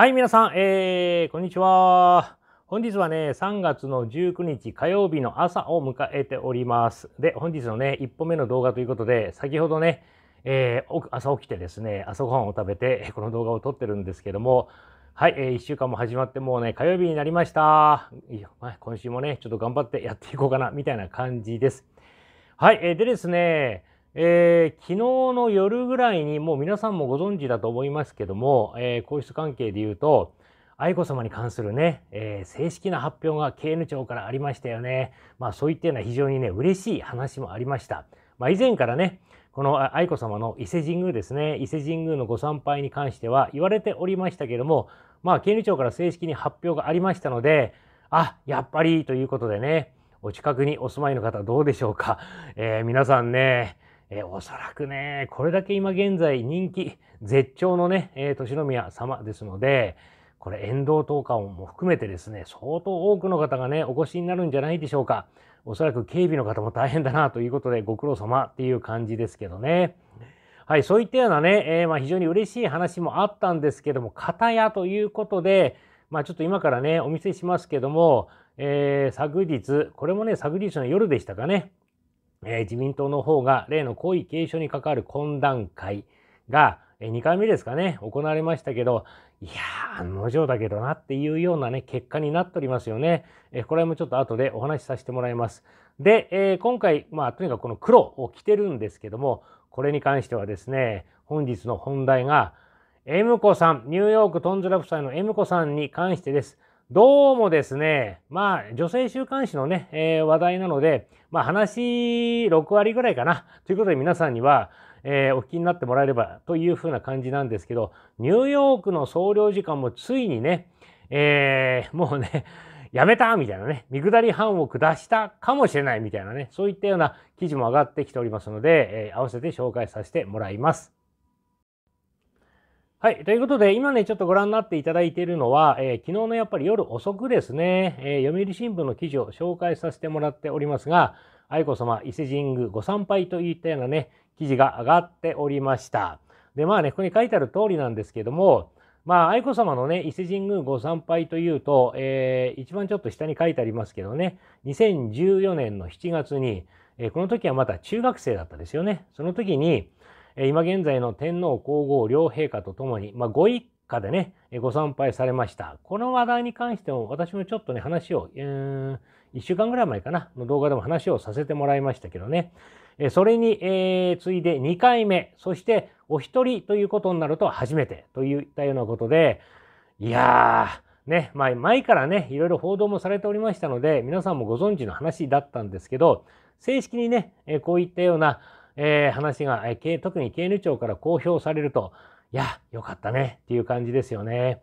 はい、皆さん、えー、こんにちは。本日はね、3月の19日火曜日の朝を迎えております。で、本日のね、1本目の動画ということで、先ほどね、えー、朝起きてですね、朝ごはんを食べて、この動画を撮ってるんですけども、はい、えー、1週間も始まってもうね、火曜日になりました。今週もね、ちょっと頑張ってやっていこうかな、みたいな感じです。はい、えー、でですね、えー、昨日の夜ぐらいにもう皆さんもご存知だと思いますけども、えー、皇室関係で言うと愛子さまに関するね、えー、正式な発表が経務長からありましたよね。まあそういったような非常にね嬉しい話もありました。まあ、以前からねこの愛子さまの伊勢神宮ですね伊勢神宮のご参拝に関しては言われておりましたけどもまあ経務庁から正式に発表がありましたのであやっぱりということでねお近くにお住まいの方どうでしょうか、え皆さんねえー、おそらくね、これだけ今現在人気、絶頂のね、えー、年宮様ですので、これ、沿道投下も含めてですね、相当多くの方がね、お越しになるんじゃないでしょうか。おそらく警備の方も大変だなということで、ご苦労様っていう感じですけどね。はい、そういったようなね、えー、まあ、非常に嬉しい話もあったんですけども、片やということで、まあ、ちょっと今からね、お見せしますけども、えー、昨日、これもね、昨日の夜でしたかね、え自民党の方が例の皇位継承に関わる懇談会が、え2回目ですかね、行われましたけど、いやー、無情だけどなっていうようなね、結果になっておりますよね。えこれもちょっと後でお話しさせてもらいます。で、え今回、まあ、とにかくこの黒を着てるんですけども、これに関してはですね、本日の本題が、M 子さん、ニューヨークトンズラ夫妻の M 子さんに関してです。どうもですね、まあ、女性週刊誌のね、えー、話題なので、まあ、話6割ぐらいかな。ということで皆さんには、えー、お聞きになってもらえればというふうな感じなんですけど、ニューヨークの総領事館もついにね、えー、もうね、やめたみたいなね、見下り班を下したかもしれないみたいなね、そういったような記事も上がってきておりますので、え合わせて紹介させてもらいます。はい。ということで、今ね、ちょっとご覧になっていただいているのは、えー、昨日のやっぱり夜遅くですね、えー、読売新聞の記事を紹介させてもらっておりますが、愛子様、伊勢神宮ご参拝といったようなね、記事が上がっておりました。で、まあね、ここに書いてある通りなんですけども、まあ、愛子様のね、伊勢神宮ご参拝というと、えー、一番ちょっと下に書いてありますけどね、2014年の7月に、えこの時はまだ中学生だったですよね。その時に、今現在の天皇皇后両陛下とともに、まあ、ご一家でね、ご参拝されました。この話題に関しても、私もちょっとね、話を、えー、1週間ぐらい前かな、の動画でも話をさせてもらいましたけどね。それに、えー、次いで2回目、そしてお一人ということになると初めてといったようなことで、いやー、ね、前からね、いろいろ報道もされておりましたので、皆さんもご存知の話だったんですけど、正式にね、こういったような、えー、話が、えー、特に経営庁から公表されると、いや、よかったねっていう感じですよね。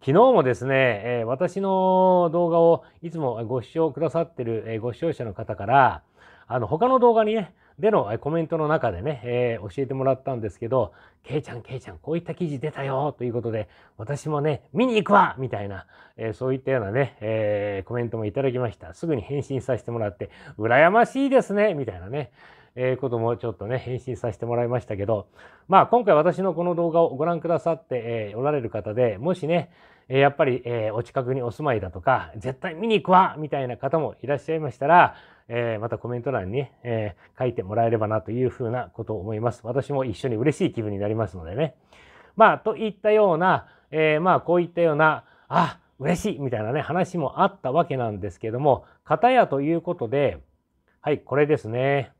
昨日もですね、えー、私の動画をいつもご視聴くださってる、えー、ご視聴者の方から、あの、他の動画にね、でのコメントの中でね、えー、教えてもらったんですけど、ケイちゃん、ケイちゃん、こういった記事出たよということで、私もね、見に行くわみたいな、えー、そういったようなね、えー、コメントもいただきました。すぐに返信させてもらって、羨ましいですねみたいなね。えー、こともちょっとね、返信させてもらいましたけど、まあ今回私のこの動画をご覧くださって、えー、おられる方で、もしね、えやっぱり、えお近くにお住まいだとか、絶対見に行くわみたいな方もいらっしゃいましたら、えまたコメント欄に、え書いてもらえればなというふうなことを思います。私も一緒に嬉しい気分になりますのでね。まあ、といったような、えまあ、こういったような、あ、嬉しいみたいなね、話もあったわけなんですけども、片やということで、はい、これですね。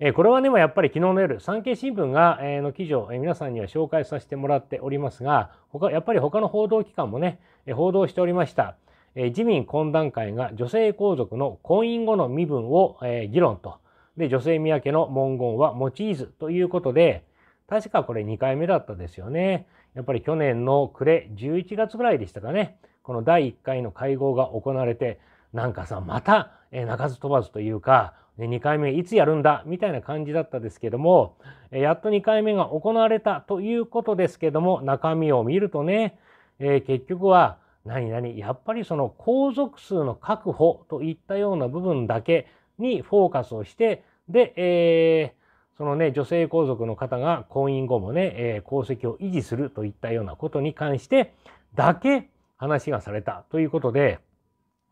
えこれはね、やっぱり昨日の夜、産経新聞が、えの記事を、え皆さんには紹介させてもらっておりますが、他やっぱり他の報道機関もね、え報道しておりました。え自民懇談会が女性皇族の婚姻後の身分を、え議論と。で、女性宮家の文言は用いずということで、確かこれ2回目だったですよね。やっぱり去年の暮れ11月ぐらいでしたかね。この第1回の会合が行われて、なんかさ、また、え鳴かず飛ばずというか、で2回目いつやるんだみたいな感じだったですけども、やっと2回目が行われたということですけども、中身を見るとね、えー、結局は何々、やっぱりその皇族数の確保といったような部分だけにフォーカスをして、で、えー、そのね、女性皇族の方が婚姻後もね、えー、功績を維持するといったようなことに関してだけ話がされたということで、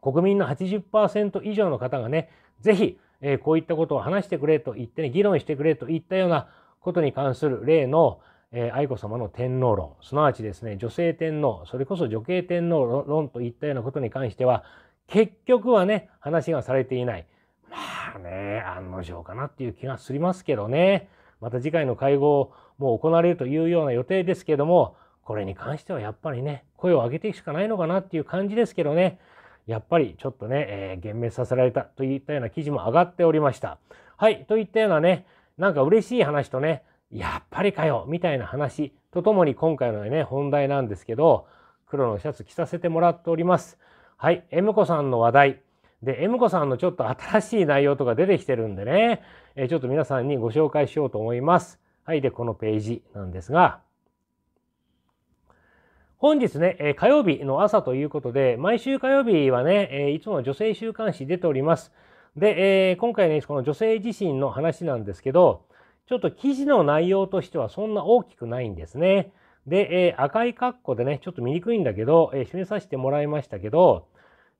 国民の80%以上の方がね、ぜひえこういったことを話してくれと言ってね、議論してくれといったようなことに関する例の、え愛子さまの天皇論、すなわちですね、女性天皇、それこそ女系天皇論といったようなことに関しては、結局はね、話がされていない。まあね、案の定かなっていう気がしますけどね。また次回の会合も行われるというような予定ですけども、これに関してはやっぱりね、声を上げていくしかないのかなっていう感じですけどね。やっぱりちょっとね、えー、幻滅させられたといったような記事も上がっておりました。はい、といったようなね、なんか嬉しい話とね、やっぱりかよみたいな話とともに今回のね、本題なんですけど、黒のシャツ着させてもらっております。はい、エムコさんの話題。で、エムコさんのちょっと新しい内容とか出てきてるんでね、えー、ちょっと皆さんにご紹介しようと思います。はい、で、このページなんですが、本日ね、え火曜日の朝ということで、毎週火曜日はね、えいつも女性週刊誌出ております。で、え今回ね、この女性自身の話なんですけど、ちょっと記事の内容としてはそんな大きくないんですね。で、え赤い括弧でね、ちょっと見にくいんだけど、え締めさせてもらいましたけど、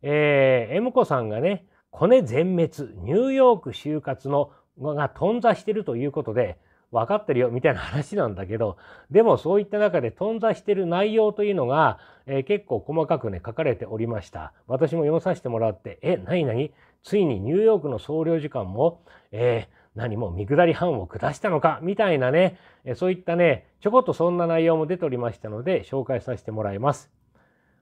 えー、M 子さんがね、コネ全滅、ニューヨーク就活のが頓挫してるということで、分かってるよみたいな話なんだけどでもそういった中で頓挫してる内容というのが、えー、結構細かくね書かれておりました私も読まさせてもらってえ何何ついにニューヨークの総領事館も、えー何も見下り班を下したのかみたいなねそういったねちょこっとそんな内容も出ておりましたので紹介させてもらいます。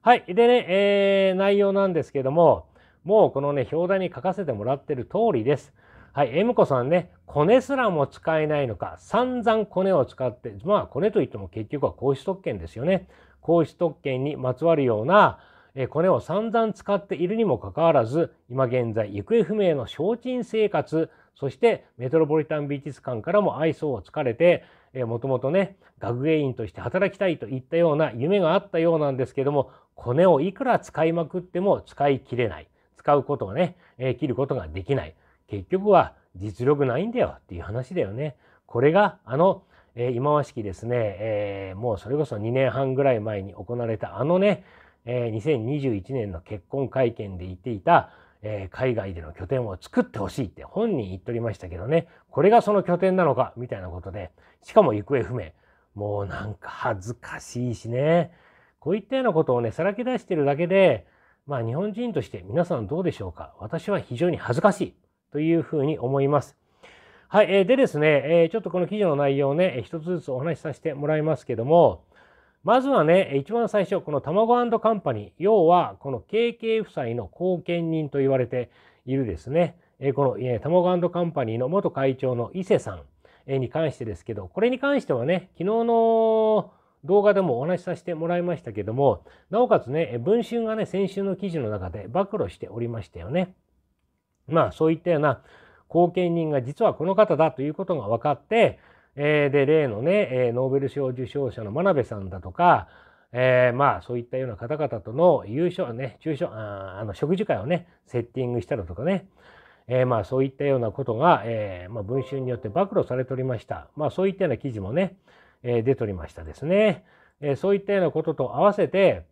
はい。でね、えー、内容なんですけども、もうこのね、表題に書かせてもらってる通りです。はい、エムコさんね、コネすらも使えないのか、散々コネを使って、まあコネといっても結局は公室特権ですよね。公室特権にまつわるような、えコネを散々使っているにもかかわらず、今現在行方不明の精進生活、そしてメトロポリタン美術館からも愛想をつかれて、もともとね、学芸員として働きたいといったような夢があったようなんですけども、コネをいくら使いまくっても使い切れない。使うことをね、え切ることができない。結局は実力ないんだよっていう話だよね。これがあの、えー、忌まわしきですね、えー、もうそれこそ2年半ぐらい前に行われたあのね、えー、2021年の結婚会見で言っていた、えー、海外での拠点を作ってほしいって本人言っとりましたけどね、これがその拠点なのかみたいなことで、しかも行方不明。もうなんか恥ずかしいしね。こういったようなことをね、さらけ出してるだけで、まあ日本人として皆さんどうでしょうか私は非常に恥ずかしい。というふうに思います。はい。えでですね、えちょっとこの記事の内容をね、一つずつお話しさせてもらいますけども、まずはね、一番最初、この卵カンパニー、要はこの KK 夫妻の後見人と言われているですね、えこの、え卵カンパニーの元会長の伊勢さん、えに関してですけど、これに関してはね、昨日の動画でもお話しさせてもらいましたけども、なおかつね、文春がね、先週の記事の中で暴露しておりましたよね。まあそういったような後見人が実はこの方だということが分かって、えー、で例のね、えノーベル賞受賞者の真鍋さんだとか、えー、まあそういったような方々との優勝ね中小ああの食事会をねセッティングしたりとかね、えー、まあそういったようなことが、えー、まあ、文春によって暴露されておりましたまあそういったような記事もね、え出ておりましたですね、えそういったようなことと合わせて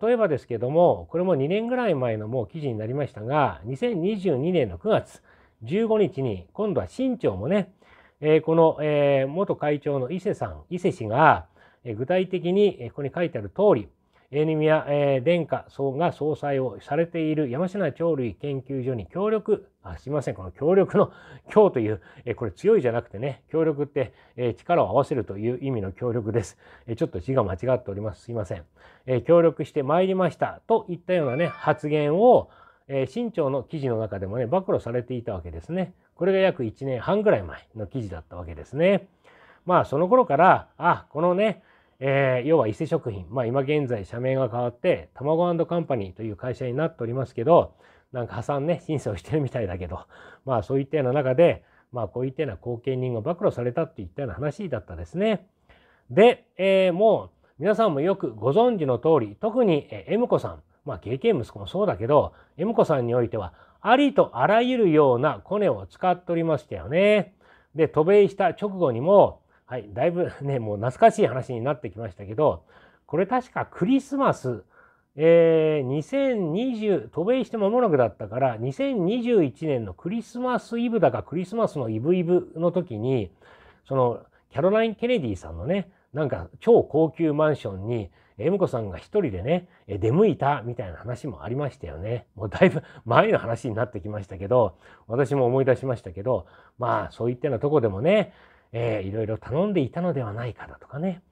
例えばですけども、これも2年ぐらい前のもう記事になりましたが、2022年の9月15日に、今度は新潮もね、えー、この、えー、元会長の伊勢さん、伊勢氏が、え具体的に、えここに書いてある通り、宮、えー、殿下総が総裁をされている山科鳥類研究所に協力、あすいません、この協力の 協という、えこれ強いじゃなくてね、協力って、え力を合わせるという意味の協力です。えちょっと字が間違っております。すいません。え協力してまいりましたといったようなね、発言を、え新潮の記事の中でもね、暴露されていたわけですね。これが約1年半ぐらい前の記事だったわけですね。まあその頃から、あ、このね、えー、要は伊勢食品、まあ、今現在社名が変わって卵カンパニーという会社になっておりますけどなんか破産ね申請をしてるみたいだけど まあそういったような中で、まあ、こういったような後見人が暴露されたっていったような話だったですね。で、えー、もう皆さんもよくご存知の通り特に M 子さんまあ経験息子もそうだけど M 子さんにおいてはありとあらゆるようなコネを使っておりましたよね。で渡米した直後にもはい、だいぶ ね、もう懐かしい話になってきましたけど、これ確かクリスマス、えー、2020、渡米して間もなくだったから、2021年のクリスマスイブだかクリスマスのイブイブの時に、その、キャロライン・ケネディさんのね、なんか超高級マンションに、恵美子さんが一人でね、出向いたみたいな話もありましたよね。もうだいぶ 前の話になってきましたけど、私も思い出しましたけど、まあそういったようなとこでもね、えー、いろいろ頼んでいたのではないかだとかね、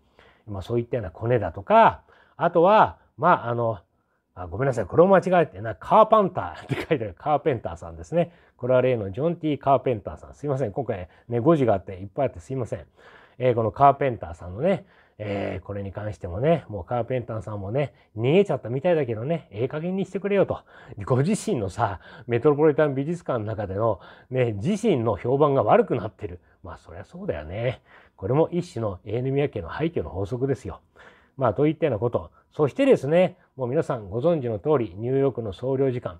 まあ、そういったようなコネだとかあとはまああのあごめんなさいこれを間違えてなカーパンターって書いてあるカーペンターさんですねこれは例のジョン・ティ・カーペンターさんすいません今回ね誤字があっていっぱいあってすいません、えー、このカーペンターさんのねえー、これに関してもね、もうカーペンターさんもね、逃げちゃったみたいだけどね、ええー、加減にしてくれよと。ご自身のさ、メトロポリタン美術館の中での、ね、自身の評判が悪くなってる。まあそりゃそうだよね。これも一種のエー宮ミ家の廃墟の法則ですよ。まあといったようなこと。そしてですね、もう皆さんご存知の通り、ニューヨークの総領事館。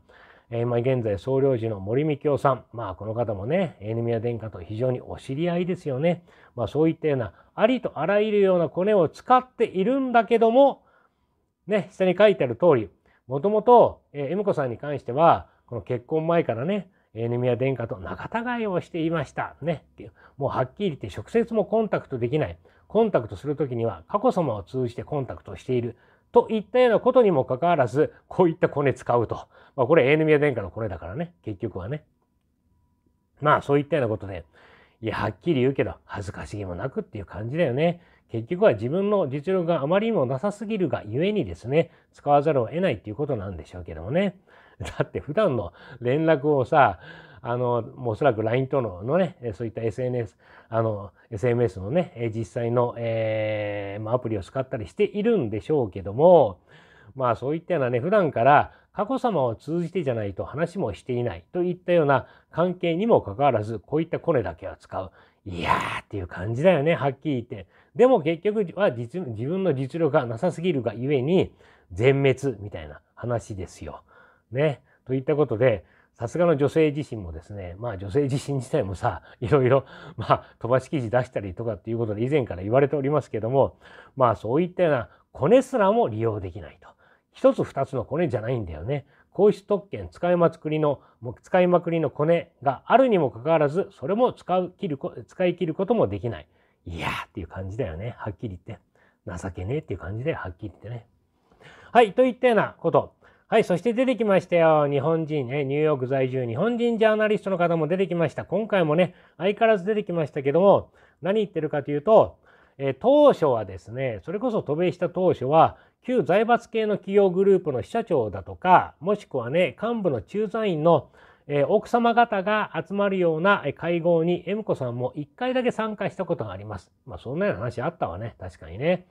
え今現在総領事の森美京さん、まあ、この方もね、榎宮殿下と非常にお知り合いですよね。まあ、そういったような、ありとあらゆるようなコネを使っているんだけども、ね、下に書いてある通り、もともと、えー、子さんに関しては、この結婚前からね、榎宮殿下と仲違いをしていました。ね。もうはっきり言って直接もコンタクトできない。コンタクトする時には佳子さまを通じてコンタクトしている。といったようなことにもかかわらず、こういったコネ使うと。まあ、これ、エーヌミア殿下のコネだからね、結局はね。まあ、そういったようなことで、いや、はっきり言うけど、恥ずかしげもなくっていう感じだよね。結局は自分の実力があまりにもなさすぎるがゆえにですね、使わざるを得ないっていうことなんでしょうけどもね。だって普段の連絡をさ、あの、もうおそらく LINE とののね、そういった SNS、あの、SMS のね、実際の、えー、まあ、アプリを使ったりしているんでしょうけども、まあそういったようなね、普段から佳子さまを通じてじゃないと話もしていないといったような関係にもかかわらず、こういったコネだけは使う。いやーっていう感じだよね、はっきり言って。でも結局は実自分の実力がなさすぎるがゆえに、全滅みたいな話ですよ。ね。といったことで、さすがの女性自身もですね、まあ女性自身自体もさ、いろいろ、まあ飛ばし記事出したりとかっていうことで以前から言われておりますけども、まあそういったようなコネすらも利用できないと。一つ二つのコネじゃないんだよね。皇室特権使いまくりの、使いまくりのコネがあるにもかかわらず、それも使う切る使い切ることもできない。いやーっていう感じだよね。はっきり言って。情けねえっていう感じではっきり言ってね。はい、といったようなこと。はい、そして出てきましたよ。日本人ね、ニューヨーク在住、日本人ジャーナリストの方も出てきました。今回もね、相変わらず出てきましたけども、何言ってるかというと、え当初はですね、それこそ渡米した当初は、旧財閥系の企業グループの支社長だとか、もしくはね、幹部の駐在員の、え奥様方が集まるような会合に、M 子さんも1回だけ参加したことがあります。まあ、そんなような話あったわね。確かにね。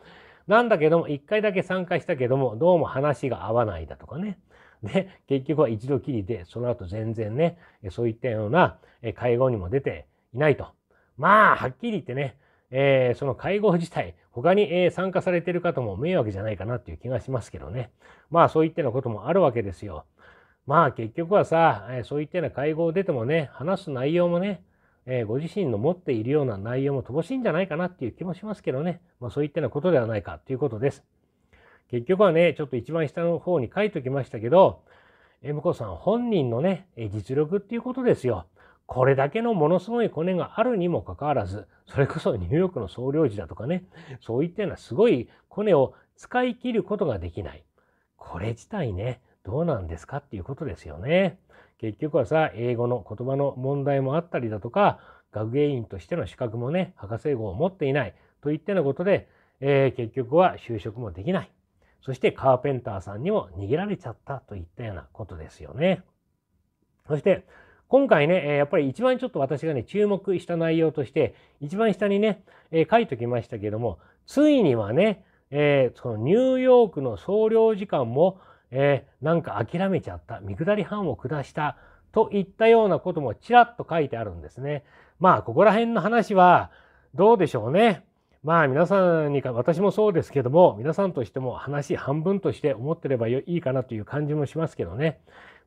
なんだけども、一回だけ参加したけども、どうも話が合わないだとかね。で、結局は一度きりで、その後全然ね、そういったような会合にも出ていないと。まあ、はっきり言ってね、えー、その会合自体、他に、えー、参加されてる方も迷惑じゃないかなっていう気がしますけどね。まあ、そういったようなこともあるわけですよ。まあ、結局はさ、えー、そういったような会合出てもね、話す内容もね、えー、ご自身の持っているような内容も乏しいんじゃないかなっていう気もしますけどね、まあ、そういったようなことではないかということです。結局はね、ちょっと一番下の方に書いときましたけど、M 子さん本人のね、実力っていうことですよ。これだけのものすごいコネがあるにもかかわらず、それこそニューヨークの総領事だとかね、そういったようなすごいコネを使い切ることができない。これ自体ね、どうなんですかっていうことですよね。結局はさ、英語の言葉の問題もあったりだとか、学芸員としての資格もね、博士号を持っていないといったようなことで、えー、結局は就職もできない。そしてカーペンターさんにも逃げられちゃったといったようなことですよね。そして、今回ね、やっぱり一番ちょっと私がね、注目した内容として、一番下にね、えー、書いときましたけども、ついにはね、えー、そのニューヨークの総領事館もえー、なんか諦めちゃった、見下り班を下した、といったようなこともちらっと書いてあるんですね。まあ、ここら辺の話はどうでしょうね。まあ皆さんにか、私もそうですけども、皆さんとしても話半分として思ってればいいかなという感じもしますけどね。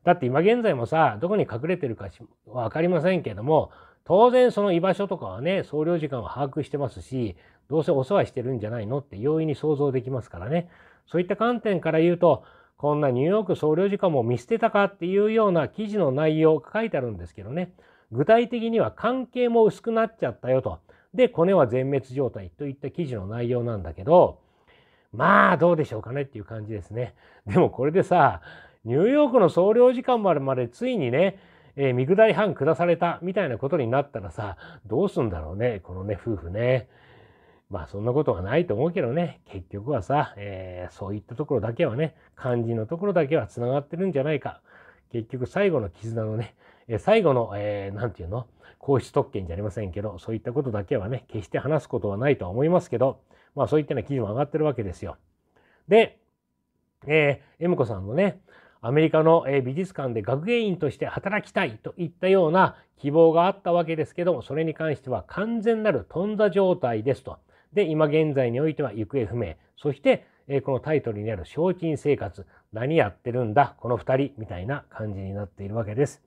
だって今現在もさ、どこに隠れてるかわかりませんけども、当然その居場所とかはね、総領時間を把握してますし、どうせお世話してるんじゃないのって容易に想像できますからね。そういった観点から言うと、こんなニューヨーク総領事館も見捨てたかっていうような記事の内容書いてあるんですけどね具体的には関係も薄くなっちゃったよとでコネは全滅状態といった記事の内容なんだけどまあどうでしょうかねっていう感じですねでもこれでさニューヨークの総領事館までまでついにね、えー、見下り班下されたみたいなことになったらさどうすんだろうねこのね夫婦ね。まあそんなことはないと思うけどね、結局はさ、えー、そういったところだけはね、肝心のところだけは繋がってるんじゃないか。結局最後の絆のね、え最後の、えー、なんていうの、皇室特権じゃありませんけど、そういったことだけはね、決して話すことはないとは思いますけど、まあそういったような記事も上がってるわけですよ。で、えー、エムコさんのね、アメリカの美術館で学芸員として働きたいといったような希望があったわけですけども、それに関しては完全なる頓挫状態ですと。で、今現在においては行方不明。そして、えこのタイトルにある賞金生活。何やってるんだこの2人みたいな感じになっているわけです。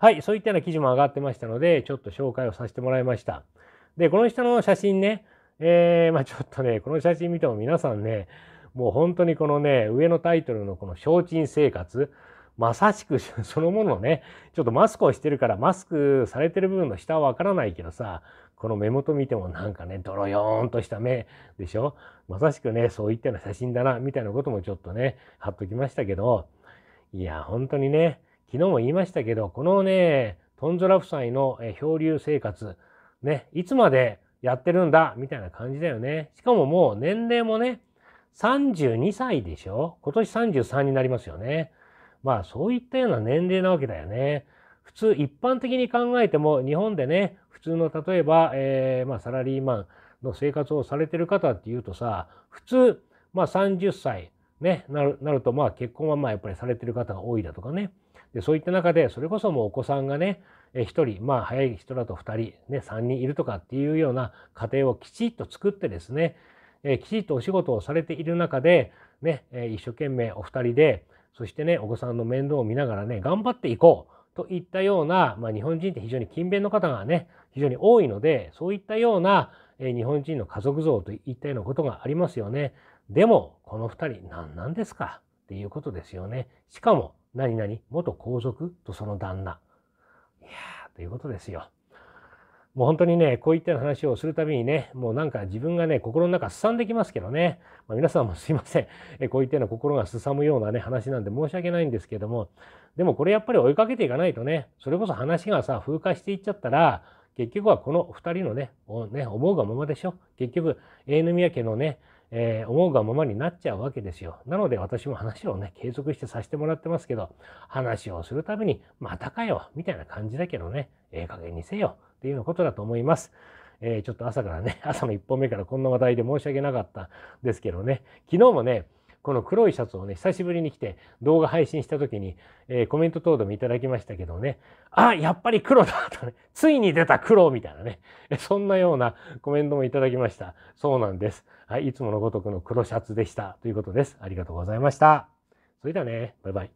はい、そういったような記事も上がってましたので、ちょっと紹介をさせてもらいました。で、この人の写真ね、えー、まあちょっとね、この写真見ても皆さんね、もう本当にこのね、上のタイトルのこの賞金生活、まさしく そのものね、ちょっとマスクをしてるからマスクされてる部分の下はわからないけどさ、この目元見てもなんかね、ドロヨーンとした目でしょまさしくね、そういったような写真だな、みたいなこともちょっとね、貼っときましたけど、いや、本当にね、昨日も言いましたけど、このね、トンゾラ夫妻の漂流生活、ね、いつまでやってるんだ、みたいな感じだよね。しかももう年齢もね、32歳でしょ今年33になりますよね。まあそういったような年齢なわけだよね。普通一般的に考えても日本でね普通の例えば、えー、まあ、サラリーマンの生活をされてる方っていうとさ普通、まあ、30歳、ね、なるなるとまあ結婚はまあやっぱりされてる方が多いだとかねでそういった中でそれこそもうお子さんがね1人まあ早い人だと2人、ね、3人いるとかっていうような家庭をきちっと作ってですね、えー、きちっとお仕事をされている中で、ね、一生懸命お二人でそしてね、お子さんの面倒を見ながらね、頑張っていこうといったような、まあ、日本人って非常に勤勉の方がね、非常に多いので、そういったような、え日本人の家族像といったようなことがありますよね。でも、この2人、何なんですかっていうことですよね。しかも、何々、元皇族とその旦那。いやー、ということですよ。もう本当にね、こういったような話をするたびにね、もうなんか自分がね、心の中すさんできますけどね、まあ、皆さんもすいません、えこういったような心がすさむようなね、話なんで申し訳ないんですけども、でもこれやっぱり追いかけていかないとね、それこそ話がさ、風化していっちゃったら、結局はこの2人のね、ね思うがままでしょ。結局、永宮家のね、えー、思うがままになっちゃうわけですよ。なので私も話をね、継続してさせてもらってますけど、話をするたびに、またかよ、みたいな感じだけどね、ええー、加減にせよ。っていうようなことだと思います。えー、ちょっと朝からね、朝の1本目からこんな話題で申し訳なかったですけどね、昨日もね、この黒いシャツをね、久しぶりに着て動画配信した時に、えー、コメント等でもいただきましたけどね、あ、やっぱり黒だとね、ついに出た黒みたいなね、そんなようなコメントもいただきました。そうなんです。はい、いつものごとくの黒シャツでした。ということです。ありがとうございました。それではね、バイバイ。